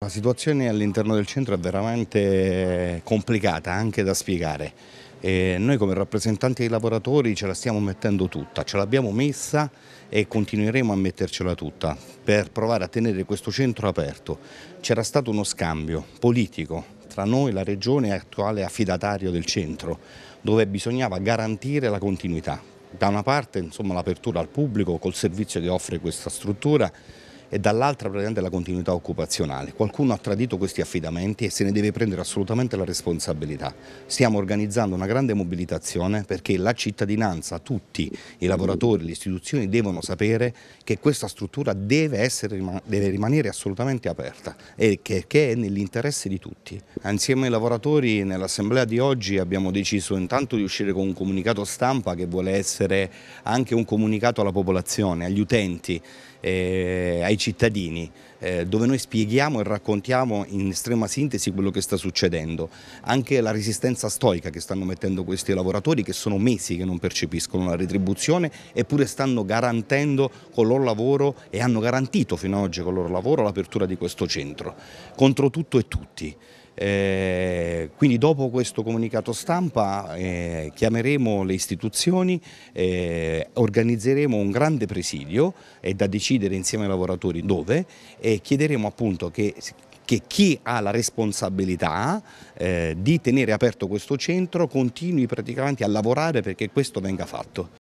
La situazione all'interno del centro è veramente complicata anche da spiegare. E noi come rappresentanti dei lavoratori ce la stiamo mettendo tutta, ce l'abbiamo messa e continueremo a mettercela tutta per provare a tenere questo centro aperto. C'era stato uno scambio politico tra noi, la regione e l'attuale affidatario del centro, dove bisognava garantire la continuità. Da una parte l'apertura al pubblico col servizio che offre questa struttura e dall'altra praticamente la continuità occupazionale. Qualcuno ha tradito questi affidamenti e se ne deve prendere assolutamente la responsabilità. Stiamo organizzando una grande mobilitazione perché la cittadinanza, tutti i lavoratori, le istituzioni devono sapere che questa struttura deve, essere, deve rimanere assolutamente aperta e che, che è nell'interesse di tutti. Insieme ai lavoratori nell'assemblea di oggi abbiamo deciso intanto di uscire con un comunicato stampa che vuole essere anche un comunicato alla popolazione, agli utenti eh, ai cittadini eh, dove noi spieghiamo e raccontiamo in estrema sintesi quello che sta succedendo, anche la resistenza stoica che stanno mettendo questi lavoratori che sono mesi che non percepiscono la retribuzione eppure stanno garantendo col loro lavoro e hanno garantito fino ad oggi col loro lavoro l'apertura di questo centro, contro tutto e tutti. Eh, quindi dopo questo comunicato stampa eh, chiameremo le istituzioni, eh, organizzeremo un grande presidio, è da decidere insieme ai lavoratori dove, e chiederemo appunto che che chi ha la responsabilità eh, di tenere aperto questo centro continui praticamente a lavorare perché questo venga fatto.